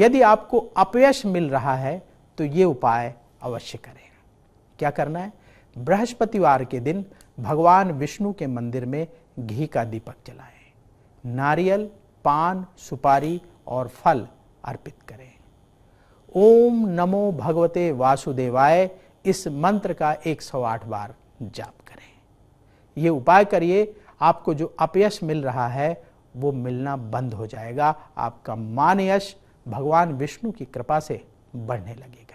यदि आपको अपयश मिल रहा है तो ये उपाय अवश्य करें क्या करना है बृहस्पतिवार के दिन भगवान विष्णु के मंदिर में घी का दीपक जलाएं नारियल पान सुपारी और फल अर्पित करें ओम नमो भगवते वासुदेवाय इस मंत्र का 108 बार जाप करें ये उपाय करिए आपको जो अपयश मिल रहा है वो मिलना बंद हो जाएगा आपका मान यश भगवान विष्णु की कृपा से बढ़ने लगेगा